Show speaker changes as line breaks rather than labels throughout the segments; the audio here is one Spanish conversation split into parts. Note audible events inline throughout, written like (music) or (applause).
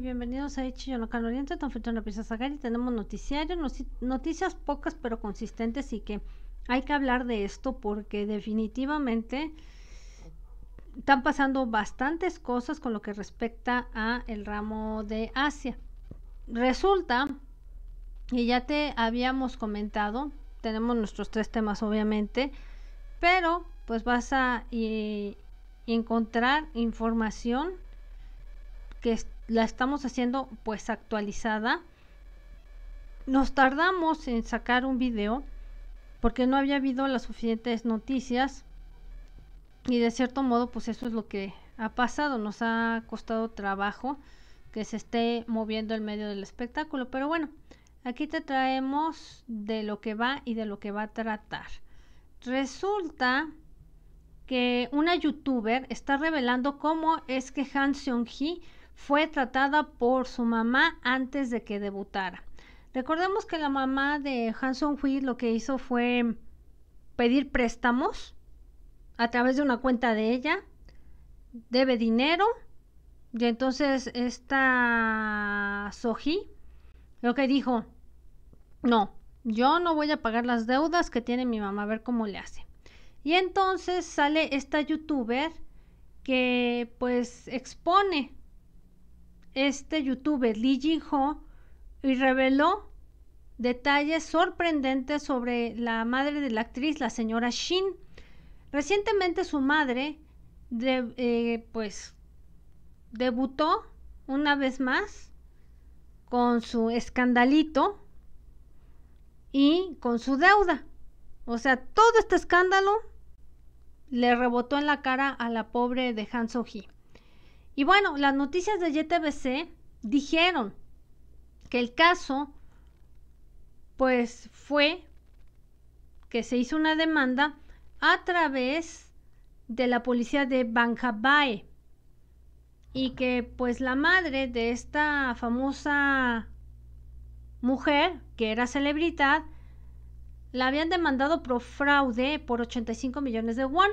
bienvenidos a Ichiyolocan Oriente, Don Pisa Zagari Tenemos noticiario, noticias pocas pero consistentes y que hay que hablar de esto porque definitivamente están pasando bastantes cosas con lo que respecta a el ramo de Asia. Resulta, y ya te habíamos comentado, tenemos nuestros tres temas obviamente, pero pues vas a eh, encontrar información que está la estamos haciendo pues actualizada. Nos tardamos en sacar un video porque no había habido las suficientes noticias y de cierto modo pues eso es lo que ha pasado, nos ha costado trabajo que se esté moviendo el medio del espectáculo, pero bueno, aquí te traemos de lo que va y de lo que va a tratar. Resulta que una youtuber está revelando cómo es que Han Seong-hee fue tratada por su mamá antes de que debutara. Recordemos que la mamá de Hanson Hui lo que hizo fue pedir préstamos a través de una cuenta de ella, debe dinero y entonces esta Soji lo que dijo, no, yo no voy a pagar las deudas que tiene mi mamá, a ver cómo le hace. Y entonces sale esta youtuber que pues expone este youtuber Lee Jin Ho y reveló detalles sorprendentes sobre la madre de la actriz, la señora Shin. Recientemente su madre eh, pues debutó una vez más con su escandalito y con su deuda. O sea, todo este escándalo le rebotó en la cara a la pobre de Han So-hee. Y bueno, las noticias de YTBC dijeron que el caso, pues fue que se hizo una demanda a través de la policía de Banjabae y que pues la madre de esta famosa mujer que era celebridad la habían demandado por fraude por 85 millones de won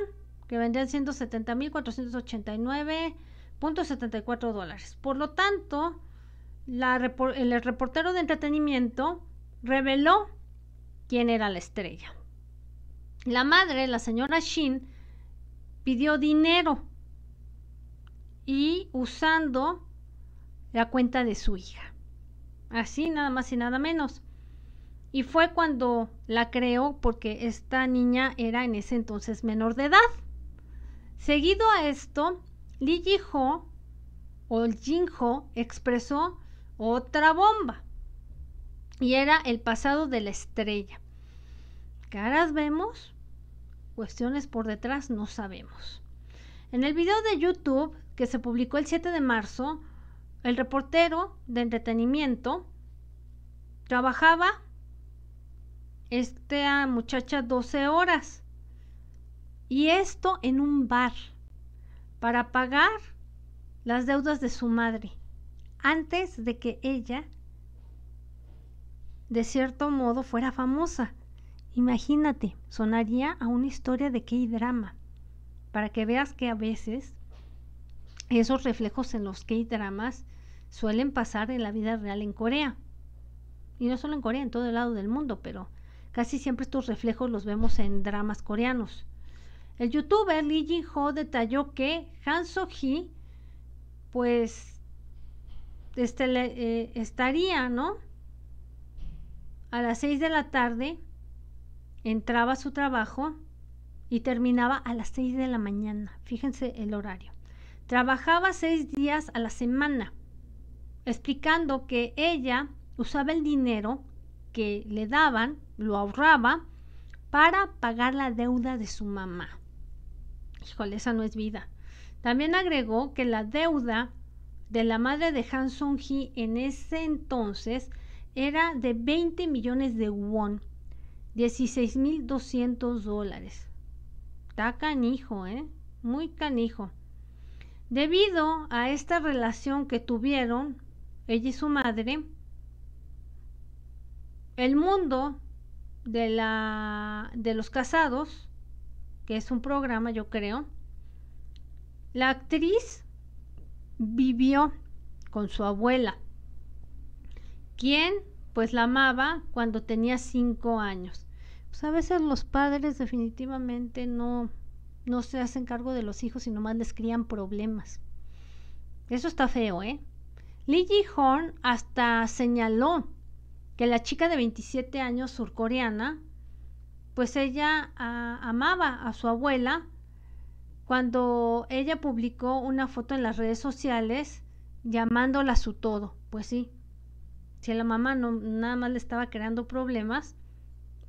que vendrían 170.489 .74 dólares. Por lo tanto, el reportero de entretenimiento reveló quién era la estrella. La madre, la señora Shin, pidió dinero y usando la cuenta de su hija. Así, nada más y nada menos. Y fue cuando la creó porque esta niña era en ese entonces menor de edad. Seguido a esto, Lee ho o Jin-ho expresó otra bomba y era el pasado de la estrella. Caras vemos, cuestiones por detrás no sabemos. En el video de YouTube que se publicó el 7 de marzo, el reportero de entretenimiento trabajaba esta muchacha 12 horas y esto en un bar para pagar las deudas de su madre antes de que ella, de cierto modo, fuera famosa. Imagínate, sonaría a una historia de K-drama, para que veas que a veces esos reflejos en los K-dramas suelen pasar en la vida real en Corea. Y no solo en Corea, en todo el lado del mundo, pero casi siempre estos reflejos los vemos en dramas coreanos. El youtuber Lee Jin Ho detalló que Han So Hee, pues, este, eh, estaría, ¿no? A las 6 de la tarde, entraba a su trabajo y terminaba a las 6 de la mañana. Fíjense el horario. Trabajaba seis días a la semana, explicando que ella usaba el dinero que le daban, lo ahorraba, para pagar la deuda de su mamá. Híjole, esa no es vida. También agregó que la deuda de la madre de Han Sung-hee en ese entonces era de 20 millones de won, 16.200 dólares. Está canijo, ¿eh? Muy canijo. Debido a esta relación que tuvieron ella y su madre, el mundo de, la, de los casados que es un programa, yo creo, la actriz vivió con su abuela, quien pues la amaba cuando tenía cinco años. Pues a veces los padres definitivamente no, no se hacen cargo de los hijos y nomás les crían problemas. Eso está feo, ¿eh? Lee Horn hasta señaló que la chica de 27 años surcoreana pues ella ah, amaba a su abuela cuando ella publicó una foto en las redes sociales llamándola su todo. Pues sí, si la mamá no, nada más le estaba creando problemas,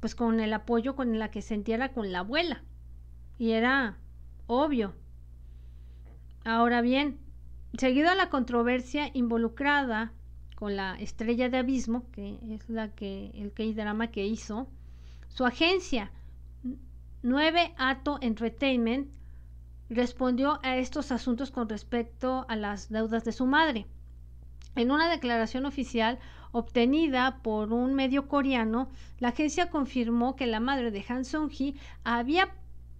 pues con el apoyo con la que sentiera con la abuela. Y era obvio. Ahora bien, seguido a la controversia involucrada con la estrella de abismo, que es la que el K-drama que hizo, su agencia, 9 Ato Entertainment, respondió a estos asuntos con respecto a las deudas de su madre. En una declaración oficial obtenida por un medio coreano, la agencia confirmó que la madre de Han Song-hee había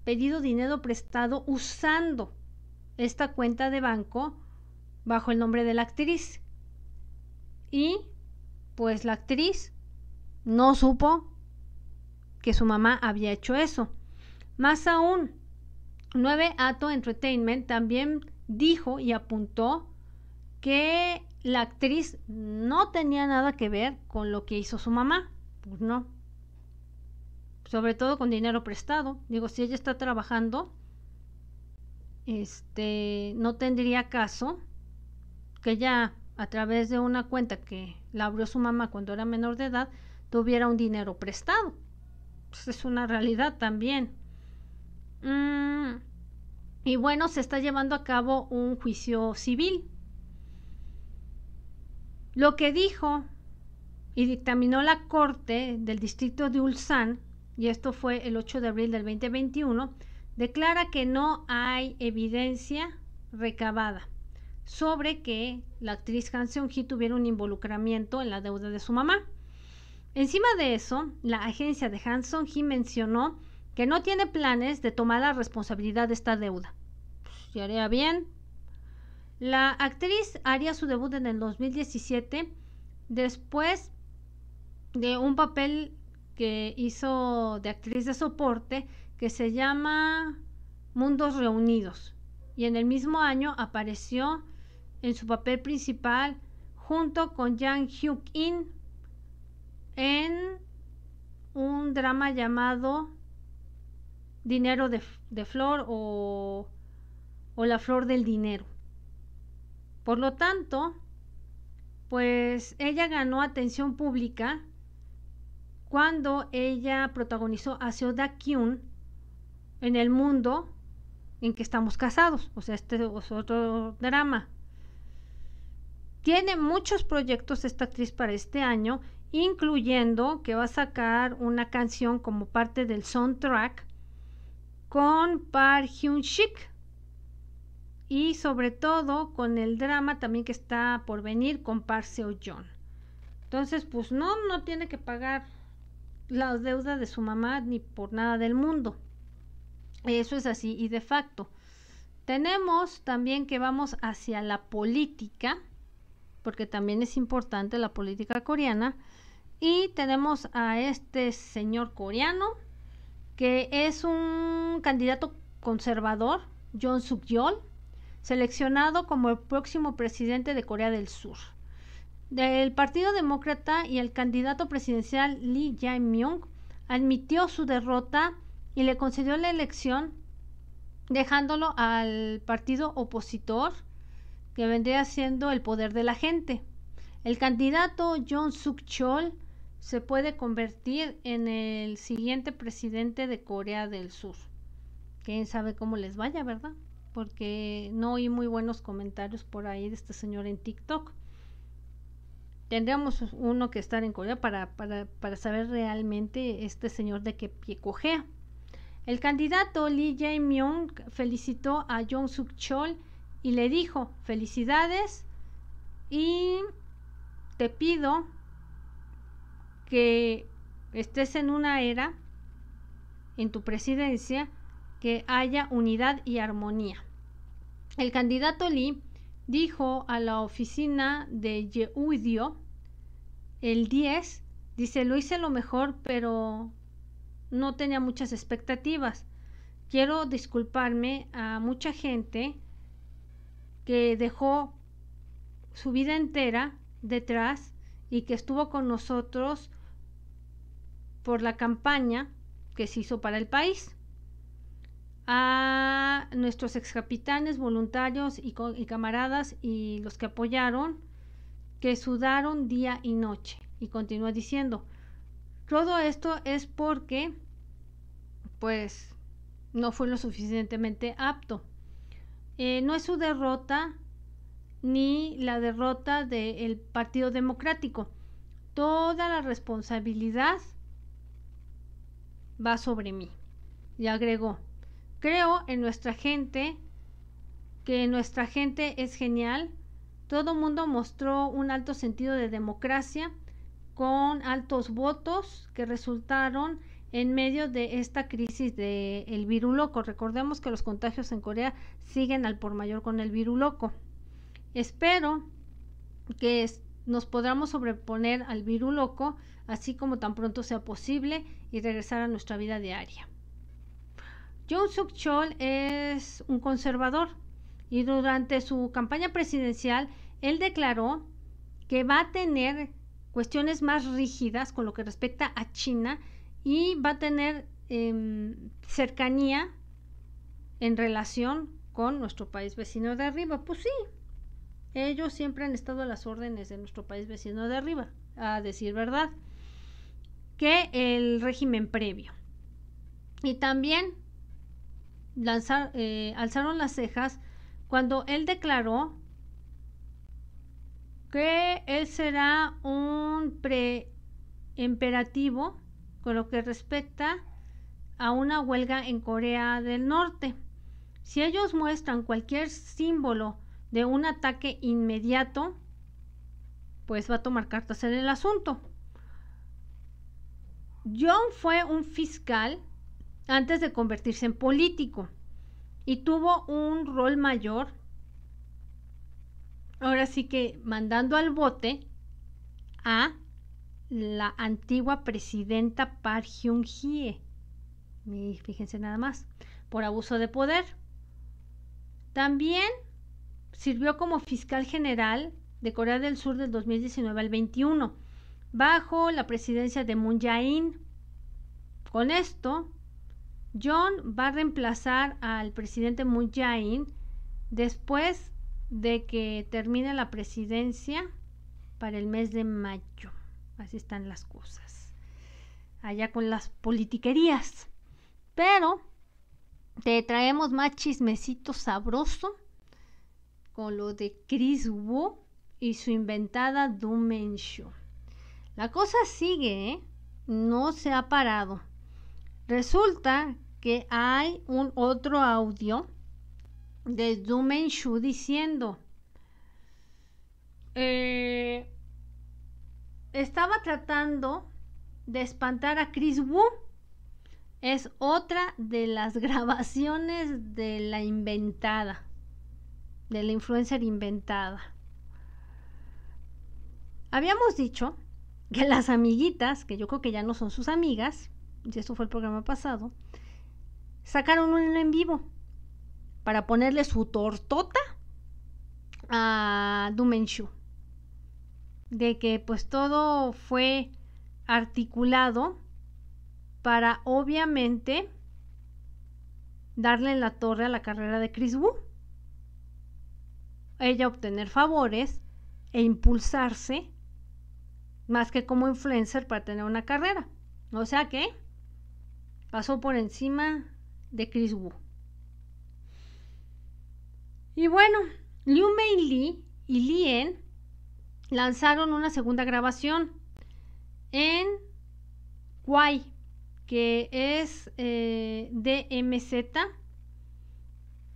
pedido dinero prestado usando esta cuenta de banco bajo el nombre de la actriz. Y pues la actriz no supo que su mamá había hecho eso. Más aún, 9 Ato Entertainment también dijo y apuntó que la actriz no tenía nada que ver con lo que hizo su mamá. Pues no. Sobre todo con dinero prestado. Digo, si ella está trabajando, este, no tendría caso que ya a través de una cuenta que la abrió su mamá cuando era menor de edad, tuviera un dinero prestado. Pues, es una realidad también. Mm, y bueno, se está llevando a cabo un juicio civil. Lo que dijo y dictaminó la Corte del Distrito de Ulsan, y esto fue el 8 de abril del 2021, declara que no hay evidencia recabada sobre que la actriz Han Seung-hee tuviera un involucramiento en la deuda de su mamá. Encima de eso, la agencia de Hanson He mencionó que no tiene planes de tomar la responsabilidad de esta deuda. Pues, ¿se haría bien. La actriz haría su debut en el 2017 después de un papel que hizo de actriz de soporte que se llama Mundos Reunidos. Y en el mismo año apareció en su papel principal junto con Jang Hyuk In en un drama llamado Dinero de, Flor o, La Flor del Dinero. Por lo tanto, pues ella ganó atención pública cuando ella protagonizó a Soda Kyun en el mundo en que estamos casados. O sea, este es otro drama. Tiene muchos proyectos esta actriz para este año incluyendo que va a sacar una canción como parte del soundtrack con Park Hyun Sik y sobre todo con el drama también que está por venir con Park Seo Joon. Entonces, pues no, no tiene que pagar las deudas de su mamá ni por nada del mundo. Eso es así y de facto. Tenemos también que vamos hacia la política, porque también es importante la política coreana. Y tenemos a este señor coreano, que es un candidato conservador, John suk Yol seleccionado como el próximo presidente de Corea del Sur. Del Partido Demócrata y el candidato presidencial Lee Jae-myung admitió su derrota y le concedió la elección dejándolo al partido opositor que vendría siendo el poder de la gente. El candidato John Suk-chol se puede convertir en el siguiente presidente de Corea del Sur. Quién sabe cómo les vaya, ¿verdad? Porque no oí muy buenos comentarios por ahí de este señor en TikTok. Tendríamos uno que estar en Corea para, saber realmente este señor de qué pie cojea. El candidato Lee Jae-myung felicitó a Jong Suk-chol y le dijo, felicidades y te pido que estés en una era, en tu presidencia, que haya unidad y armonía. El candidato Lee dijo a la oficina de Yehudio el 10, dice, lo hice lo mejor, pero no tenía muchas expectativas. Quiero disculparme a mucha gente que dejó su vida entera detrás y que estuvo con nosotros por la campaña que se hizo para el país. A nuestros excapitanes, voluntarios y, camaradas y los que apoyaron, que sudaron día y noche. Y continúa diciendo, todo esto es porque, pues, no fue lo suficientemente apto. Eh, no es su derrota ni la derrota del Partido Democrático. Toda la responsabilidad va sobre mí. Y agregó, creo en nuestra gente, que nuestra gente es genial. Todo mundo mostró un alto sentido de democracia con altos votos que resultaron en medio de esta crisis del el loco Recordemos que los contagios en Corea siguen al por mayor con el virus loco Espero que, nos podamos sobreponer al virus loco, así como tan pronto sea posible y regresar a nuestra vida diaria. Jung Suk Chol es un conservador y durante su campaña presidencial él declaró que va a tener cuestiones más rígidas con lo que respecta a China y va a tener em, cercanía en relación con nuestro país vecino de arriba. Pues sí, ellos siempre han estado a las órdenes de nuestro país vecino de arriba, a decir verdad, que el régimen previo. Y también eh, alzaron las cejas cuando él declaró que él será un preemperativo con lo que respecta a una huelga en Corea del Norte. Si ellos muestran cualquier símbolo de un ataque inmediato, pues va a tomar cartas en el asunto. John fue un fiscal antes de convertirse en político y tuvo un rol mayor, ahora sí que mandando al bote a la antigua presidenta Park Geun-hye. Fíjense nada más, por abuso de poder. También sirvió como fiscal general de Corea del Sur del 2019 al 21, bajo la presidencia de Moon Jae-in. Con esto, John va a reemplazar al presidente Moon Jae-in después de que termine la presidencia para el mes de mayo. Así están las cosas. Allá con las politiquerías. Pero te traemos más chismecito sabroso con lo de Chris Wu y su inventada Shu. La cosa sigue, ¿eh? no se ha parado. Resulta que hay un otro audio de Dumenshu diciendo, eh, estaba tratando de espantar a Chris Wu. Es otra de las (laughs) grabaciones de la inventada de la influencer inventada. Habíamos dicho que las amiguitas, que yo creo que ya no son sus amigas, y esto fue el programa pasado, sacaron un en vivo para ponerle su tortota a Dumenshu. De que pues todo fue articulado para obviamente darle en la torre a la carrera de Chris Wu ella obtener favores e impulsarse más que como influencer para tener una carrera. O sea que pasó por encima de Chris Wu. Y bueno, Liu Mei Li y Lien lanzaron una segunda grabación en Kwai, que es eh, DMZ,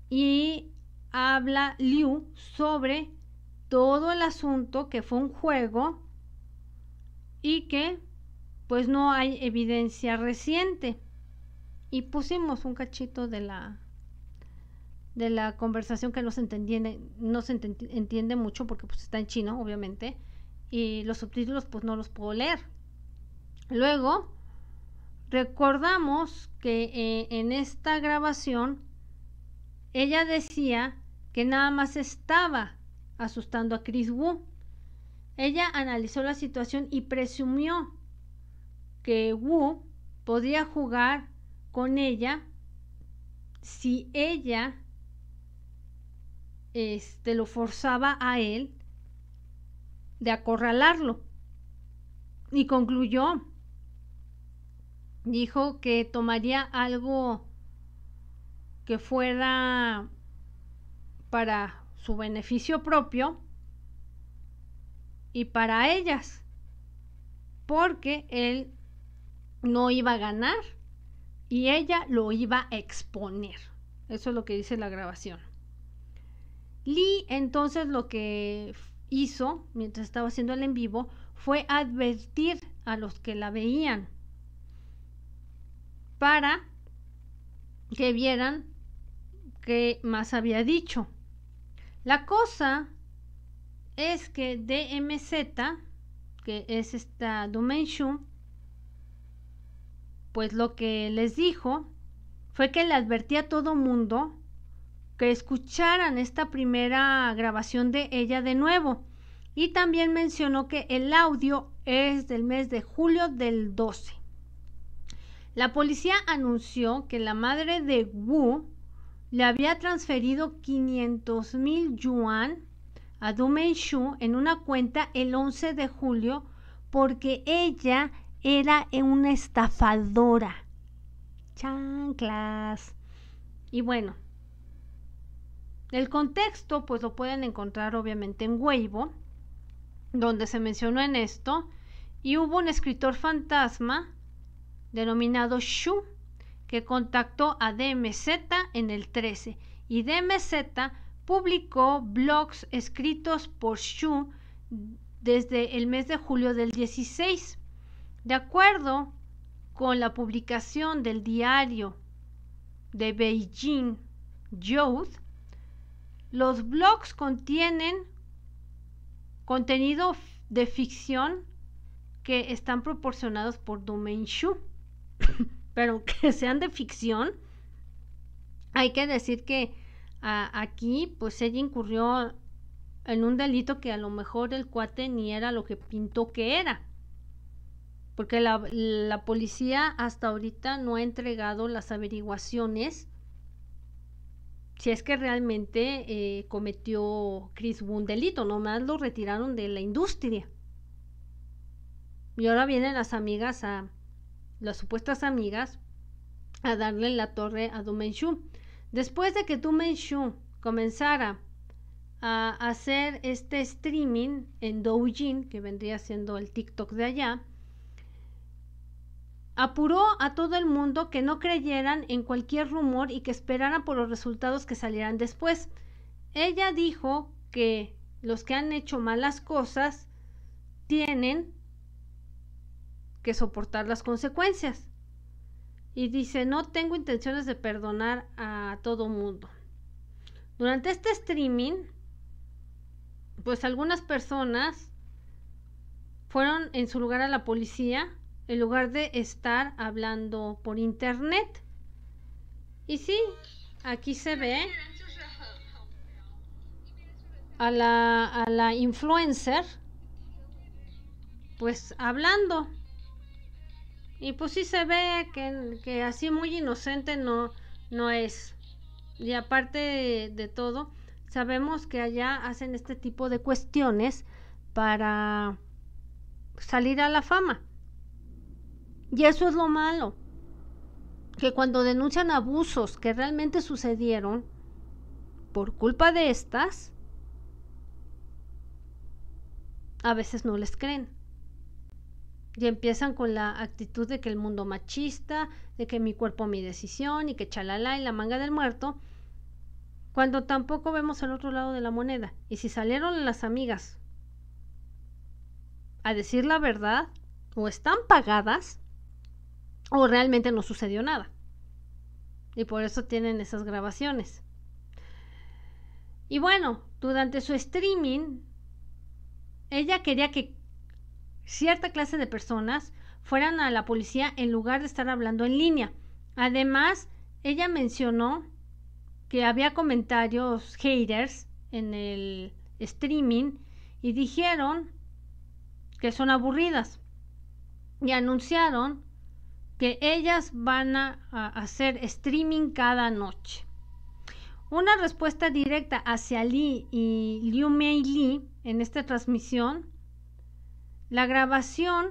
y habla Liu sobre todo el asunto que fue un juego y que pues no hay evidencia reciente. Y pusimos un cachito de la de la conversación que no se entiende, no entiende mucho porque pues está en chino, obviamente, y los subtítulos pues no los puedo leer. Luego, recordamos que eh, en esta grabación ella decía que nada más estaba asustando a Chris Wu. Ella analizó la situación y presumió que Wu podría jugar con ella si ella este, lo forzaba a él de acorralarlo. Y concluyó. Dijo que tomaría algo que fuera para su beneficio propio y para ellas, porque él no iba a ganar y ella lo iba a exponer. Eso es lo que dice la grabación. Lee entonces lo que hizo mientras estaba haciendo el en vivo fue advertir a los que la veían para que vieran qué más había dicho. La cosa es que DMZ, que es esta dimension, pues lo que les dijo fue que le advertía a todo mundo que escucharan esta primera grabación de ella de nuevo. Y también mencionó que el audio es del mes de julio del 12. La policía anunció que la madre de Wu le había transferido 500 mil yuan a Dumen Shu en una cuenta el 11 de julio porque ella era una estafadora. Chanclas. Y bueno, el contexto pues lo pueden encontrar obviamente en Weibo, donde se mencionó en esto, y hubo un escritor fantasma denominado Shu, que contactó a DMZ en el 13 y DMZ publicó blogs escritos por Xu desde el mes de julio del 16. De acuerdo con la publicación del diario de Beijing Youth, los blogs contienen contenido de ficción que están proporcionados por Domain Shu pero (laughs) que sean de ficción, hay que decir que aquí pues ella incurrió en un delito que a lo mejor el cuate ni era lo que pintó que era. Porque la, policía hasta ahorita no ha entregado las averiguaciones si es que realmente eh, cometió Chris un delito, nomás lo retiraron de la industria. Y ahora vienen las amigas a, las supuestas amigas, a darle la torre a Shu Después de que Dumenshu comenzara a hacer este streaming en Doujin, que vendría siendo el TikTok de allá, apuró a todo el mundo que no creyeran en cualquier rumor y que esperaran por los resultados que salieran después. Ella dijo que los que han hecho malas cosas tienen que soportar las consecuencias. Y dice, no tengo intenciones de perdonar a todo mundo. Durante este streaming, pues algunas personas fueron en su lugar a la policía en lugar de estar hablando por internet. Y sí, aquí se ve a la, a la influencer, pues hablando. Y pues sí se ve que, así muy inocente no, no es. Y aparte de, de, todo, sabemos que allá hacen este tipo de cuestiones para salir a la fama. Y eso es lo malo. Que cuando denuncian abusos que realmente sucedieron por culpa de estas, a veces no les creen. Y empiezan con la actitud de que el mundo machista, de que mi cuerpo mi decisión y que chalala y la manga del muerto, cuando tampoco vemos el otro lado de la moneda. Y si salieron las amigas a decir la verdad, o están pagadas, o realmente no sucedió nada. Y por eso tienen esas grabaciones. Y bueno, durante su streaming, ella quería que cierta clase de personas fueran a la policía en lugar de estar hablando en línea. Además, ella mencionó que había comentarios haters en el streaming y dijeron que son aburridas y anunciaron que ellas van a, hacer streaming cada noche. Una respuesta directa hacia Lee y Liu Mei Lee en esta transmisión la grabación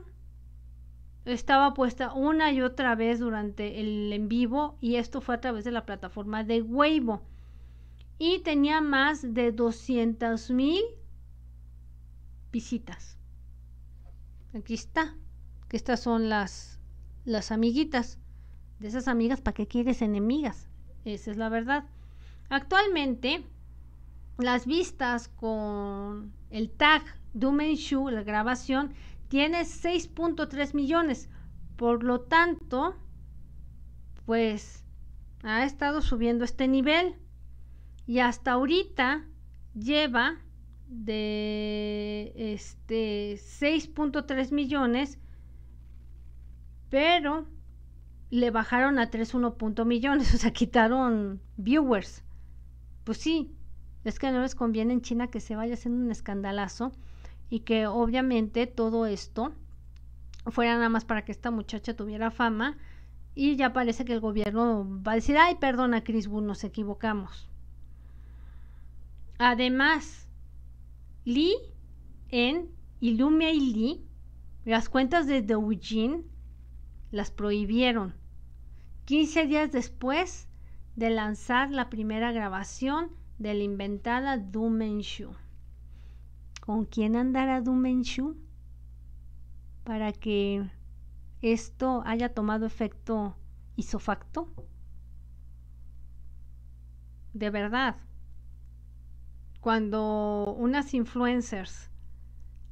estaba puesta una y otra vez durante el en vivo y esto fue a través de la plataforma de Weibo. Y tenía más de 200 mil visitas. Aquí está. Que estas son las, las amiguitas. De esas amigas, ¿para qué quieres enemigas? Esa es la verdad. Actualmente, las vistas con el tag Dumen Shu, la grabación, tiene 6.3 millones. Por lo tanto, pues ha estado subiendo este nivel. Y hasta ahorita lleva de este 6.3 millones, pero le bajaron a 3.1 millones, (laughs) o sea, quitaron viewers. Pues sí, es que no les conviene en China que se vaya haciendo un escandalazo y que obviamente todo esto fuera nada más para que esta muchacha tuviera fama y ya parece que el gobierno va a decir, ay, perdona Chris nos equivocamos. Además, Lee en Illumia y Lee, las cuentas de The las prohibieron. 15 días después de lanzar la primera grabación de la inventada Doom con quién andará Dumenshu para que esto haya tomado efecto isofacto? De verdad, cuando unas influencers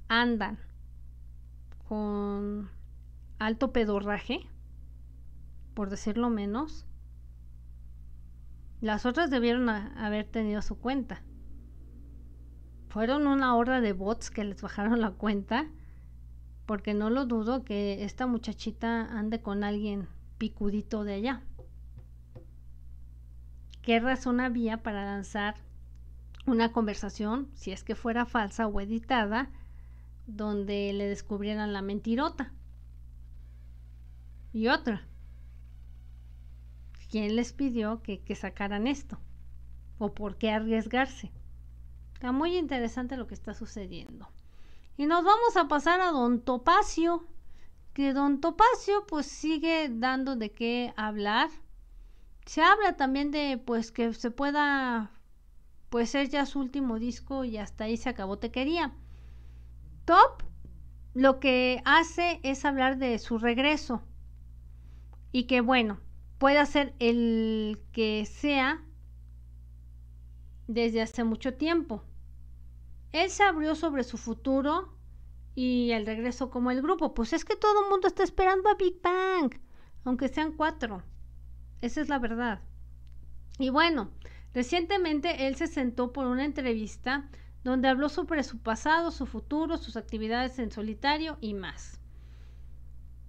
andan con alto pedorraje, por decirlo menos, las otras debieron haber tenido su cuenta fueron una horda de bots que les (laughs) bajaron la cuenta, porque no lo dudo que esta muchachita ande con alguien picudito de allá. ¿Qué razón había para lanzar una conversación, si es que fuera falsa o editada, donde le descubrieran la mentirota? Y otra, ¿quién les pidió que, que sacaran esto? ¿O por qué arriesgarse? muy interesante lo que está sucediendo. Y nos vamos a pasar a Don Topacio, que Don Topacio pues sigue dando de qué hablar. Se habla también de pues que se pueda pues ser ya su último disco y hasta ahí se acabó Te quería. Top lo que hace es hablar de su regreso y que bueno, pueda ser el que sea desde hace mucho tiempo él se abrió sobre su futuro y el regreso como el grupo. Pues es que todo el mundo está esperando a Big Bang, aunque sean cuatro. Esa es la verdad. Y bueno, recientemente él se sentó por una entrevista donde habló sobre su pasado, su futuro, sus actividades en solitario y más.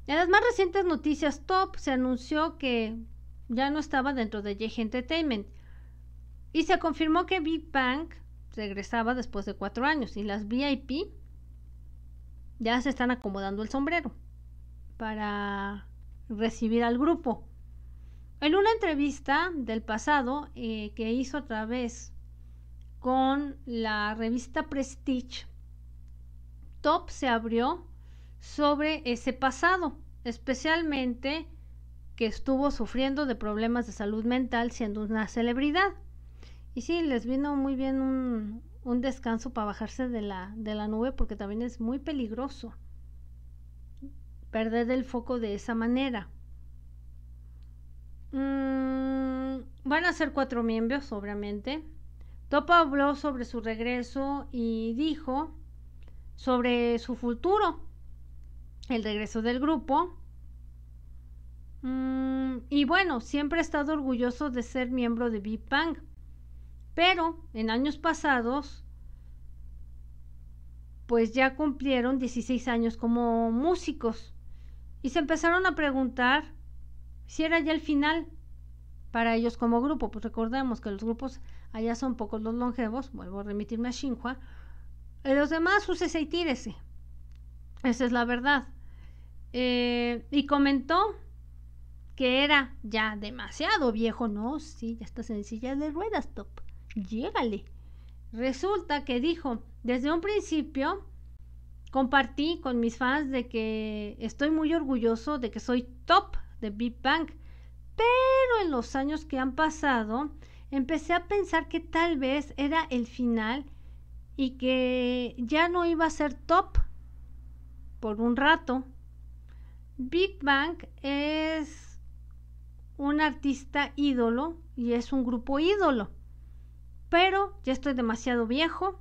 En las más recientes noticias top se anunció que ya no estaba dentro de YG Entertainment y se confirmó que Big Bang regresaba después de cuatro años y las VIP ya se están acomodando el sombrero para recibir al grupo. En una entrevista del pasado eh, que hizo otra vez con la revista Prestige, Top se abrió sobre ese pasado, especialmente que estuvo sufriendo de problemas de salud mental siendo una celebridad. Y sí, les vino muy bien un, descanso para bajarse de la, nube porque también es muy peligroso perder el foco de esa manera. Mm, van a ser cuatro miembros, obviamente. Topa habló sobre su regreso y dijo sobre su futuro, el regreso del grupo. Mm, y bueno, siempre he estado orgulloso de ser miembro de Big Bang. Pero en años pasados, pues ya cumplieron 16 años como músicos y se empezaron a preguntar si era ya el final para ellos como grupo. Pues recordemos que los grupos allá son pocos los longevos, vuelvo a remitirme a Xinhua. Eh, los demás, úsese y tírese. Esa es la verdad. Eh, y comentó que era ya demasiado viejo, ¿no? Sí, ya está sencilla de ruedas, top llégale. Resulta que dijo, desde un principio compartí con mis fans de que estoy muy orgulloso de que soy top de Big Bang, pero en los años que han pasado empecé a pensar que tal vez era el final y que ya no iba a ser top por un rato. Big Bang es un artista ídolo y es un grupo ídolo pero ya estoy demasiado viejo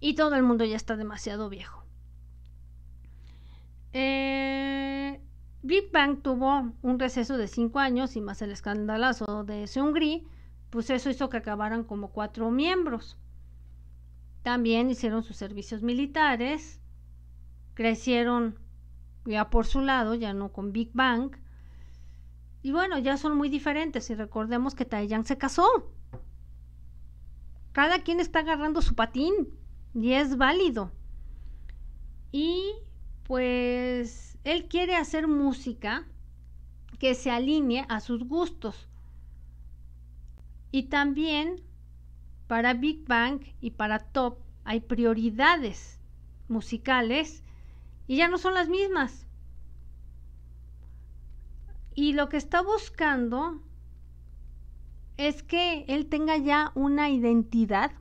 y todo el mundo ya está demasiado viejo. Eh, Big Bang tuvo un receso de cinco años y más el escandalazo de Seungri, pues eso hizo que acabaran como cuatro miembros. También hicieron sus servicios militares, crecieron ya por su lado, ya no con Big Bang. Y bueno, ya son muy diferentes y recordemos que Taeyang se casó. Cada quien está agarrando su patín y es válido. Y pues él quiere hacer música que se alinee a sus gustos. Y también para Big Bang y para Top hay prioridades musicales y ya no son las mismas. Y lo que está buscando es que él tenga ya una identidad,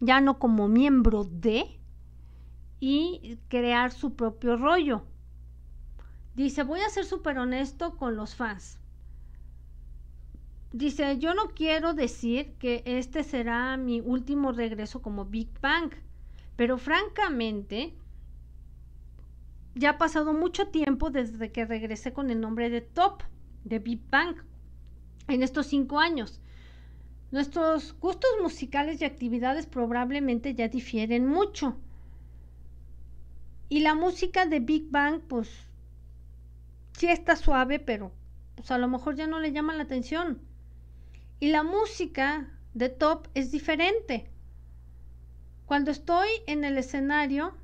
ya no como miembro de, y crear su propio rollo. Dice, voy a ser súper honesto con los fans. Dice, yo no quiero decir que este será mi último regreso como Big Bang, pero francamente, ya ha pasado mucho tiempo desde que regresé con el nombre de Top, de Big Bang en estos cinco años. Nuestros gustos musicales y actividades probablemente ya difieren mucho. Y la música de Big Bang, pues, sí está suave, pero pues, a lo mejor ya no le llama la atención. Y la música de Top es diferente. Cuando estoy en el escenario,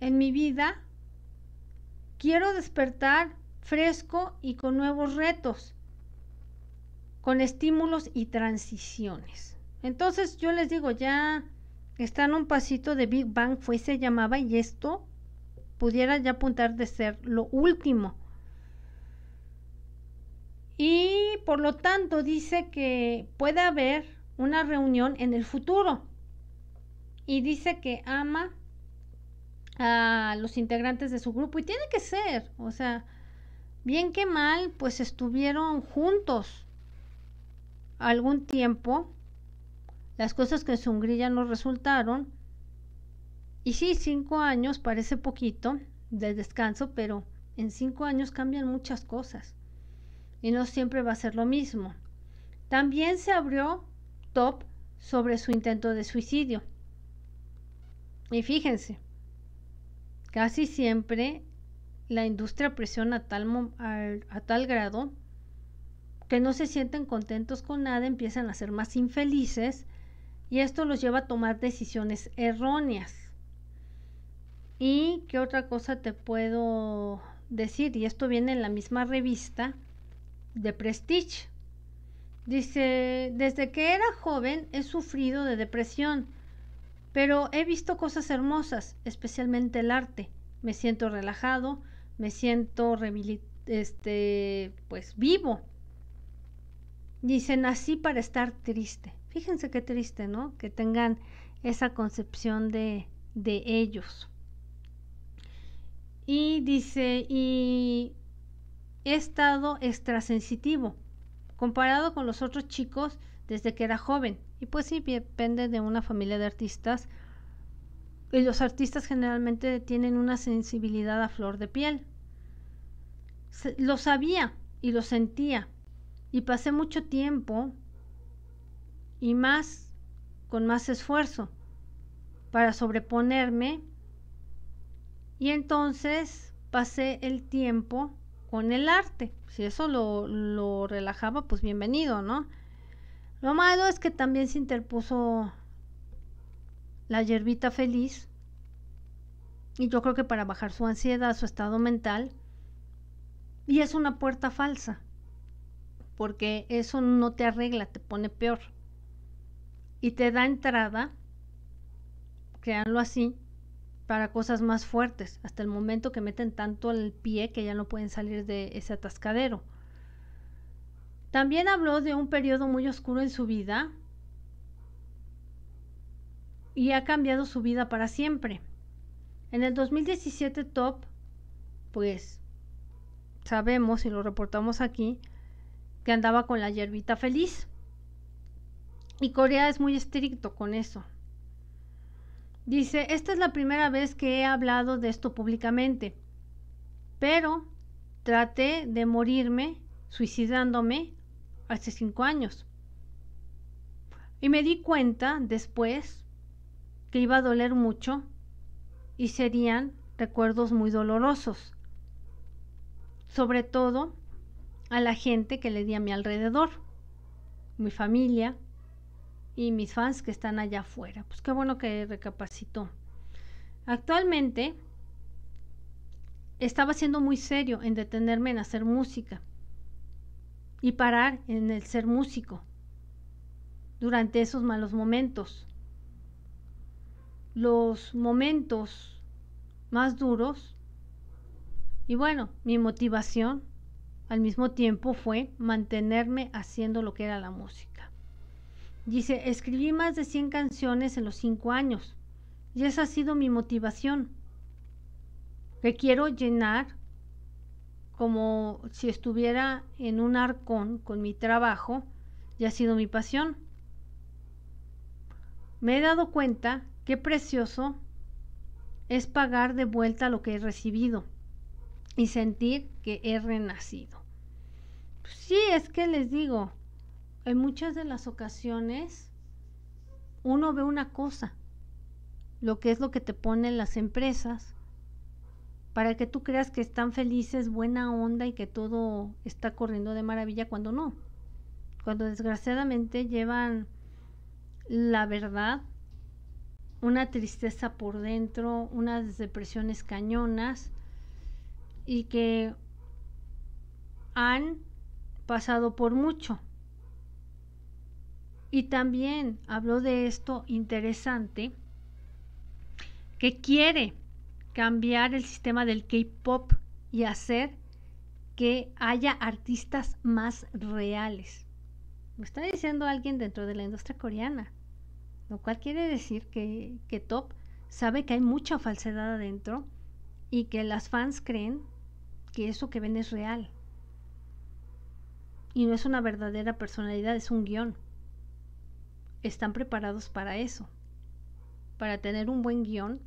en mi vida, quiero despertar fresco y con nuevos retos con estímulos y transiciones. Entonces yo les digo, ya están un pasito de Big Bang, fue se llamaba, y esto pudiera ya apuntar de ser lo último. Y por lo tanto dice que puede haber una reunión en el futuro. Y dice que ama a los integrantes de su grupo y tiene que ser, o sea, bien que mal, pues estuvieron juntos algún tiempo las cosas que en su Hungría no resultaron. Y sí, cinco años parece poquito de descanso, pero en cinco años cambian muchas cosas y no siempre va a ser lo mismo. También se abrió top sobre su intento de suicidio. Y fíjense, casi siempre la industria presiona tal, a tal grado que no se sienten contentos con nada, empiezan a ser más infelices y esto los lleva a tomar decisiones erróneas. ¿Y qué otra cosa te puedo decir? Y esto viene en la misma revista de Prestige. Dice, desde que era joven he sufrido de depresión, pero he visto cosas hermosas, especialmente el arte. Me siento relajado, me siento este, pues vivo. Dicen así para estar triste. Fíjense qué triste, ¿no? Que tengan esa concepción de, de ellos. Y dice, y he estado extrasensitivo comparado con los otros chicos desde que era joven. Y pues sí, depende de una familia de artistas. Y los artistas generalmente tienen una sensibilidad a flor de piel. lo sabía y lo sentía, y pasé mucho tiempo y más con más esfuerzo para sobreponerme y entonces pasé el tiempo con el arte. Si eso lo, relajaba, pues bienvenido, ¿no? Lo malo es que también se interpuso la hierbita feliz. Y yo creo que para bajar su ansiedad, su estado mental. Y es una puerta falsa porque eso no te arregla, te pone peor. Y te da entrada, créanlo así, para cosas más fuertes, hasta el momento que meten tanto al pie que ya no pueden salir de ese atascadero. También habló de un periodo muy oscuro en su vida y ha cambiado su vida para siempre. En el 2017 Top, pues sabemos y lo reportamos aquí, que andaba con la yerbita feliz. Y Corea es muy estricto con eso. Dice, esta es la primera vez que he hablado de esto públicamente, pero traté de morirme suicidándome hace cinco años. Y me di cuenta después que iba a doler mucho y serían recuerdos muy dolorosos. Sobre todo a la gente que le di a mi alrededor, mi familia y mis fans que están allá afuera. Pues qué bueno que recapacitó. Actualmente estaba siendo muy serio en detenerme en hacer música y parar en el ser músico durante esos malos momentos. Los momentos más duros y bueno, mi motivación al mismo tiempo fue mantenerme haciendo lo que era la música. Dice, escribí más de 100 canciones en los 5 años y esa ha sido mi motivación, que quiero llenar como si estuviera en un arcón con mi trabajo y ha sido mi pasión. Me he dado cuenta qué precioso es pagar de vuelta lo que he recibido y sentir que he renacido. Pues sí, es que les digo, en muchas de las ocasiones uno ve una cosa, lo que es lo que te ponen las empresas, para que tú creas que están felices, buena onda y que todo está corriendo de maravilla cuando no. Cuando desgraciadamente llevan la verdad, una tristeza por dentro, unas depresiones cañonas, y que han pasado por mucho. Y también habló de esto interesante, que quiere cambiar el sistema del K-Pop y hacer que haya artistas más reales. me está diciendo alguien dentro de la industria coreana, lo cual quiere decir que, que Top sabe que hay mucha falsedad adentro y que las fans creen que eso que ven es real. Y no es una verdadera personalidad, es un guión. Están preparados para eso, para tener un buen guión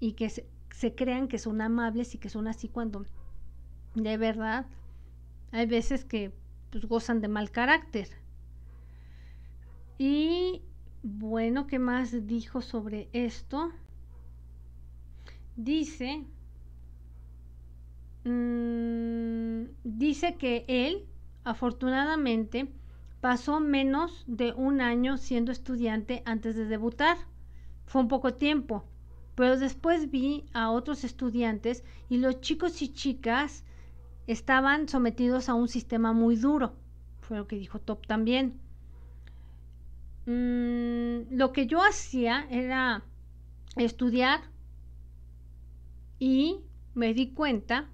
y que se, crean que son amables y que son así cuando de verdad hay veces que pues, gozan de mal carácter. Y bueno, ¿qué más dijo sobre esto? Dice Mm, dice que él, afortunadamente, pasó menos de un año siendo estudiante antes de debutar. Fue un poco tiempo, pero después vi a otros estudiantes y los chicos y chicas estaban sometidos a un sistema muy duro. Fue lo que dijo Top también. Mm, lo que yo hacía era estudiar y me di cuenta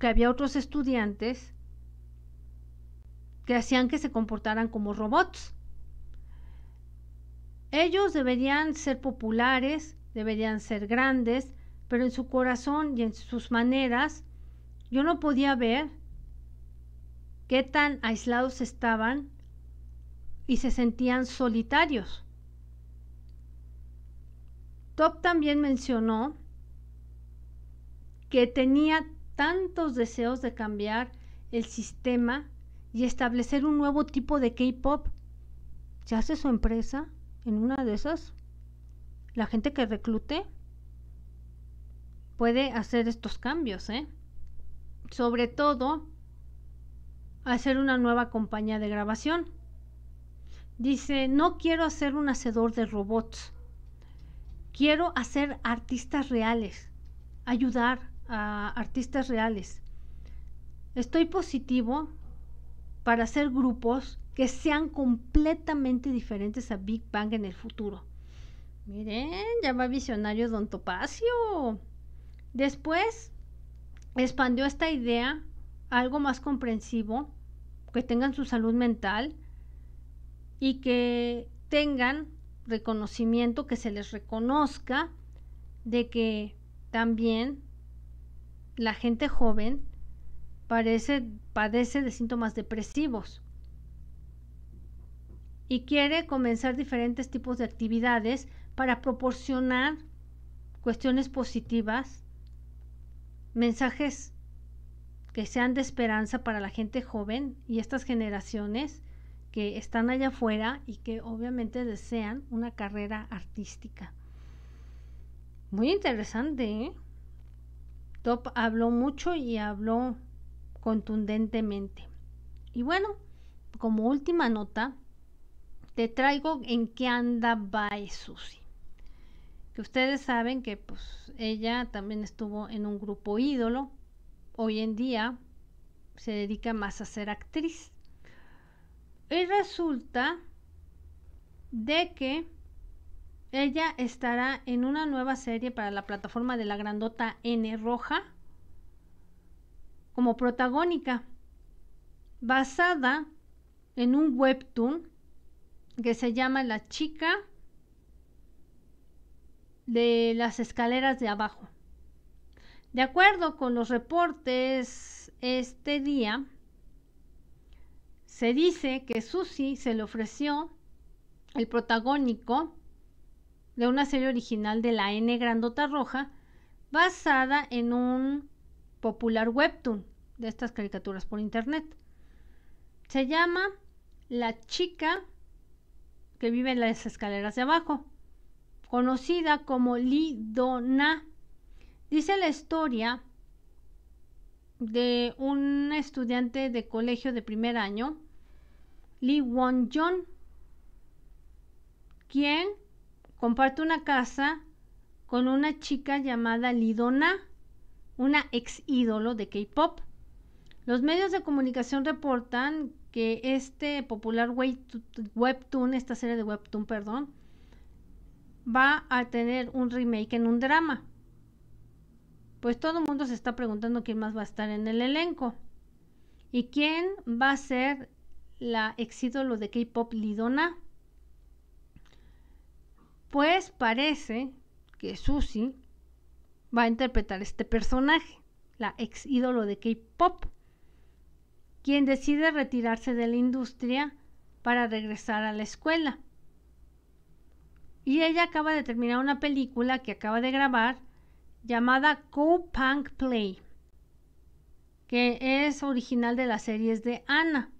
que había otros estudiantes que hacían que se comportaran como robots. Ellos deberían ser populares, deberían ser grandes, pero en su corazón y en sus maneras yo no podía ver qué tan aislados estaban y se sentían solitarios. Top también mencionó que tenía tantos deseos de cambiar el sistema y establecer un nuevo tipo de K-Pop. ¿Se hace su empresa en una de esas? La gente que reclute puede hacer estos cambios, ¿eh? Sobre todo, hacer una nueva compañía de grabación. Dice, no quiero hacer un hacedor de robots. Quiero hacer artistas reales, ayudar, a artistas reales. Estoy positivo para hacer grupos que sean completamente diferentes a Big Bang en el futuro. Miren, ya va visionario Don Topacio. Después expandió esta idea a algo más comprensivo, que tengan su salud mental y que tengan reconocimiento, que se les reconozca de que también la gente joven parece, padece de síntomas depresivos y quiere comenzar diferentes tipos de actividades para proporcionar cuestiones positivas, mensajes que sean de esperanza para la gente joven y estas generaciones que están allá afuera y que obviamente desean una carrera artística. Muy interesante, ¿eh? Top habló mucho y habló contundentemente. Y bueno, como última nota, te traigo en qué anda Bae Susi. Que ustedes saben que pues ella también estuvo en un grupo ídolo. Hoy en día se dedica más a ser actriz. Y resulta de que ella estará en una nueva serie para la plataforma de la grandota N roja como protagónica, basada en un webtoon que se llama La chica de las escaleras de abajo. De acuerdo con los reportes este día, se dice que Susie se le ofreció el protagónico de una serie original de la N grandota roja basada en un popular webtoon de estas caricaturas por internet. Se llama La chica que vive en las escaleras de abajo, conocida como Lidona. Dice la historia de un estudiante de colegio de primer año, Lee Won Jong, quien Comparte una casa con una chica llamada Lidona, una ex ídolo de K-pop. Los medios de comunicación reportan que este popular webtoon, esta serie de webtoon, perdón, va a tener un remake en un drama. Pues todo el mundo se está preguntando quién más va a estar en el elenco. ¿Y quién va a ser la ex ídolo de K-pop Lidona? Pues parece que Susie va a interpretar este personaje, la ex ídolo de K-Pop, quien decide retirarse de la industria para regresar a la escuela. Y ella acaba de terminar una película que acaba de grabar llamada Co-Punk Play, que es original de las series de Anna,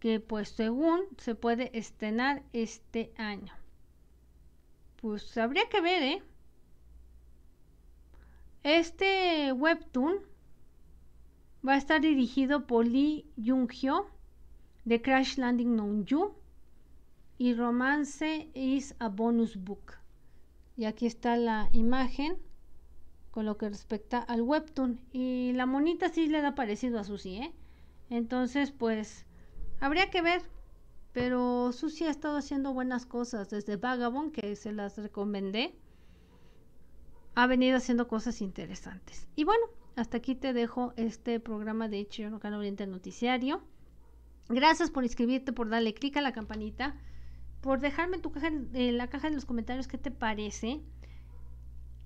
que pues según se puede estrenar este año. Pues habría que ver, ¿eh? Este webtoon va a estar dirigido por Lee Jung-hyo de Crash Landing on You y Romance is a Bonus Book. Y aquí está la imagen con lo que respecta al webtoon. Y la monita sí le da parecido a Susie, ¿eh? Entonces, pues, habría que ver. Pero Susi ha estado haciendo buenas cosas desde Vagabond, que se las recomendé. Ha venido haciendo cosas interesantes. Y bueno, hasta aquí te dejo este programa de canal Oriente Noticiario. Gracias por inscribirte, por darle clic a la campanita, por dejarme tu caja, en eh, la caja de los comentarios qué te parece.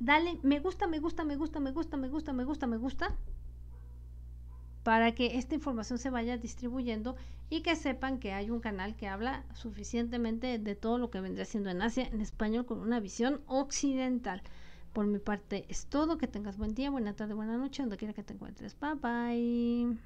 Dale me gusta, me gusta, me gusta, me gusta, me gusta, me gusta, me gusta para que esta información se vaya distribuyendo y que sepan que hay un canal que habla suficientemente de todo lo que vendría siendo en Asia en español con una visión occidental. Por mi parte es todo, que tengas buen día, buena tarde, buena noche, donde quiera que te encuentres. Bye bye.